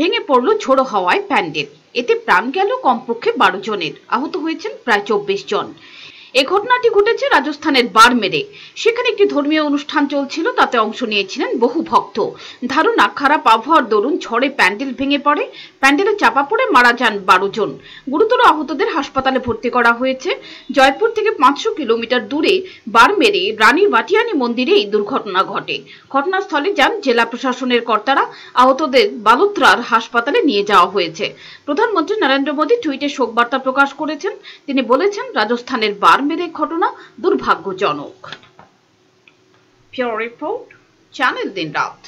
ভেঙে পড়ল ঝোড়ো হওয়ায় প্যান্ডেল এতে প্রাণ গেল কমপক্ষে বারো জনের আহত হয়েছেন প্রায় চব্বিশ জন এ ঘটনাটি ঘটেছে রাজস্থানের বারমেরে সেখানে একটি ধর্মীয় অনুষ্ঠান চলছিল তাতে অংশ নিয়েছিলেন বহু ভক্ত ধারণা খারাপ আবহাওয়ার দরুন ঝড়ে প্যান্ডেল ভেঙে পড়ে প্যান্ডেলে চাপা পড়ে মারা যান বারো জন গুরুতর আহতদের হাসপাতালে ভর্তি করা হয়েছে জয়পুর থেকে পাঁচশো কিলোমিটার দূরে বারমেরে রানী বাটিয়ানি মন্দিরে এই দুর্ঘটনা ঘটে ঘটনাস্থলে যান জেলা প্রশাসনের কর্তারা আহতদের বালুত্রার হাসপাতালে নিয়ে যাওয়া হয়েছে প্রধানমন্ত্রী নরেন্দ্র মোদী টুইটে শোক বার্তা প্রকাশ করেছেন তিনি বলেছেন রাজস্থানের বার আসামের এই ঘটনা দুর্ভাগ্যজনক রিপোর্ট চ্যানেল দিন রাত